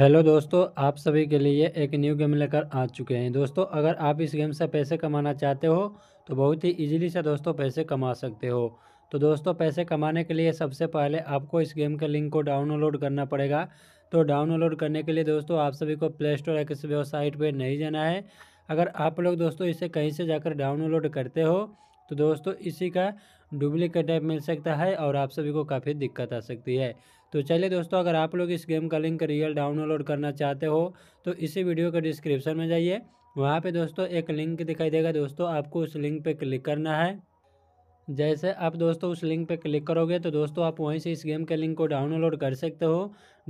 hello दोस्तों आप सभी के लिए एक न्यू गेम लेकर आ चुके हैं दोस्तों अगर आप इस गेम से पैसे कमाना चाहते हो तो बहुत ही इजीली से दोस्तों पैसे कमा सकते हो तो दोस्तों पैसे कमाने के लिए सबसे पहले आपको इस गेम के लिंक को डाउनलोड करना पड़ेगा तो डाउनलोड करने के लिए दोस्तों आप सभी को प्ले स्टोर या किसी वेबसाइट पर नहीं जाना है अगर आप लोग दोस्तों इसे कहीं से जाकर डाउनलोड करते हो तो दोस्तों इसी का डुप्लीकेट ऐप मिल सकता है और आप सभी को काफ़ी दिक्कत आ सकती है तो चलिए दोस्तों अगर आप लोग इस गेम का लिंक रियल डाउनलोड करना चाहते हो तो इसी वीडियो के डिस्क्रिप्शन में जाइए वहाँ पे दोस्तों एक लिंक दिखाई देगा दोस्तों आपको उस लिंक पे क्लिक करना है जैसे आप दोस्तों उस लिंक पे क्लिक करोगे तो दोस्तों आप वहीं से इस गेम के लिंक को डाउनलोड कर सकते हो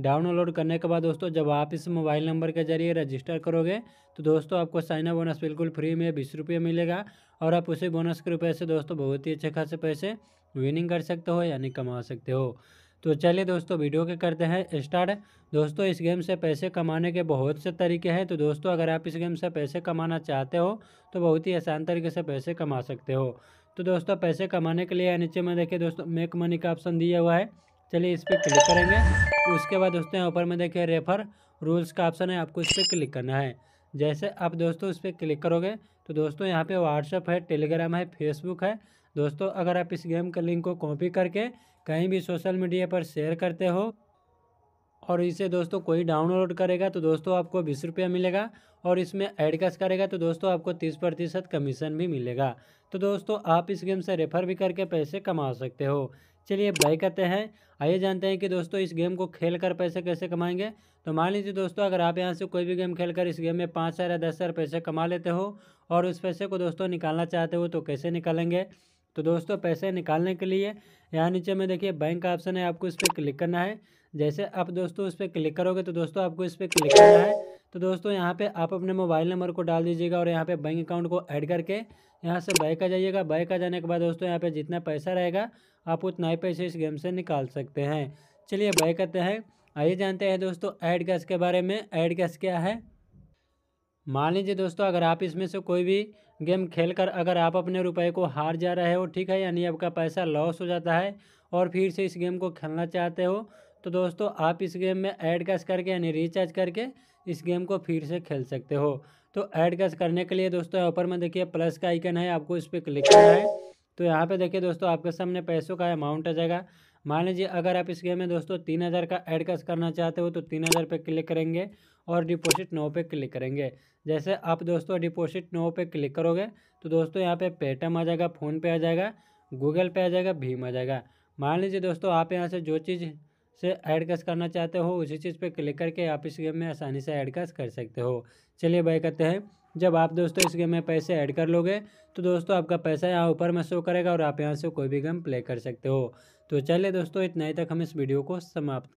डाउनलोड करने के बाद दोस्तों जब आप इस मोबाइल नंबर के जरिए रजिस्टर करोगे तो दोस्तों आपको साइना बोनस बिल्कुल फ्री में बीस रुपये मिलेगा और आप उसी बोनस के रुपये से दोस्तों बहुत ही अच्छे खासे पैसे विनिंग कर सकते हो यानी कमा सकते हो तो चलिए दोस्तों वीडियो के करते हैं स्टार्ट दोस्तों इस गेम से पैसे कमाने के बहुत से तरीके हैं तो दोस्तों अगर आप इस गेम से पैसे कमाना चाहते हो तो बहुत ही आसान तरीके से पैसे कमा सकते हो तो दोस्तों पैसे कमाने के लिए नीचे में देखिए दोस्तों मेक मनी का ऑप्शन दिया हुआ है चलिए इस पर क्लिक करेंगे उसके बाद दोस्तों यहाँ ऊपर में देखिए रेफर रूल्स का ऑप्शन है आपको इस पर क्लिक करना है जैसे आप दोस्तों इस पर क्लिक करोगे तो दोस्तों यहाँ पे व्हाट्सअप है टेलीग्राम है फेसबुक है दोस्तों अगर आप इस गेम के लिंक को कॉपी करके कहीं भी सोशल मीडिया पर शेयर करते हो और इसे दोस्तों कोई डाउनलोड करेगा तो दोस्तों आपको बीस रुपया मिलेगा और इसमें ऐड कस करेगा तो दोस्तों आपको तीस प्रतिशत कमीशन भी मिलेगा तो दोस्तों आप इस गेम से रेफर भी करके पैसे कमा सकते हो चलिए बाई करते हैं आइए जानते हैं कि दोस्तों इस गेम को खेल कर पैसे कैसे कमाएंगे तो मान लीजिए दोस्तों अगर आप यहाँ से कोई भी गेम खेल कर इस गेम में पाँच हज़ार या दस हज़ार पैसे कमा लेते हो और उस पैसे को दोस्तों निकालना चाहते हो तो कैसे निकालेंगे तो दोस्तों पैसे निकालने के लिए यहाँ नीचे में देखिए बैंक का ऑप्शन है आपको इस पर क्लिक करना है जैसे आप दोस्तों इस पर क्लिक करोगे तो दोस्तों आपको इस पर क्लिक करना है तो दोस्तों यहाँ पे आप अपने मोबाइल नंबर को डाल दीजिएगा और यहाँ पे बैंक अकाउंट को ऐड करके यहाँ से बैक आ जाइएगा बैक आ जाने के बाद दोस्तों यहाँ पे जितना पैसा रहेगा आप उतना ही पैसे इस गेम से निकाल सकते हैं चलिए बैक करते हैं आइए जानते हैं दोस्तों ऐड कैश के बारे में ऐड कैश क्या है मान लीजिए दोस्तों अगर आप इसमें से कोई भी गेम खेल कर अगर आप अपने रुपए को हार जा रहे हो ठीक है यानी आपका पैसा लॉस हो जाता है और फिर से इस गेम को खेलना चाहते हो तो दोस्तों आप इस गेम में ऐड कैश करके यानी रिचार्ज करके इस गेम को फिर से खेल सकते हो तो ऐड कैश करने के लिए दोस्तों यहाँ पर में देखिए प्लस का आइकन है आपको इस पर क्लिक करना है तो यहाँ पे देखिए दोस्तों आपके सामने पैसों का अमाउंट आ जाएगा मान लीजिए अगर आप इस गेम में दोस्तों तीन हज़ार का एड कस करना चाहते हो तो तीन हज़ार पे क्लिक करेंगे और डिपॉजिट नौ पे क्लिक करेंगे जैसे आप दोस्तों डिपॉजिट नौ पे क्लिक करोगे तो दोस्तों यहाँ पे पेटीएम आ जाएगा फ़ोन पे आ जाएगा गूगल पे आ जाएगा भीम आ जाएगा मान लीजिए दोस्तों आप यहाँ से जो चीज़ से एड कस करना चाहते हो उसी चीज़ पर क्लिक करके आप इस गेम में आसानी से एड कस कर सकते हो चलिए भाई कहते हैं जब आप दोस्तों इस गेम में पैसे ऐड कर लोगे तो दोस्तों आपका पैसा यहाँ ऊपर में शो करेगा और आप यहाँ से कोई भी गेम प्ले कर सकते हो तो चलिए दोस्तों इतना ही तक हम इस वीडियो को समाप्त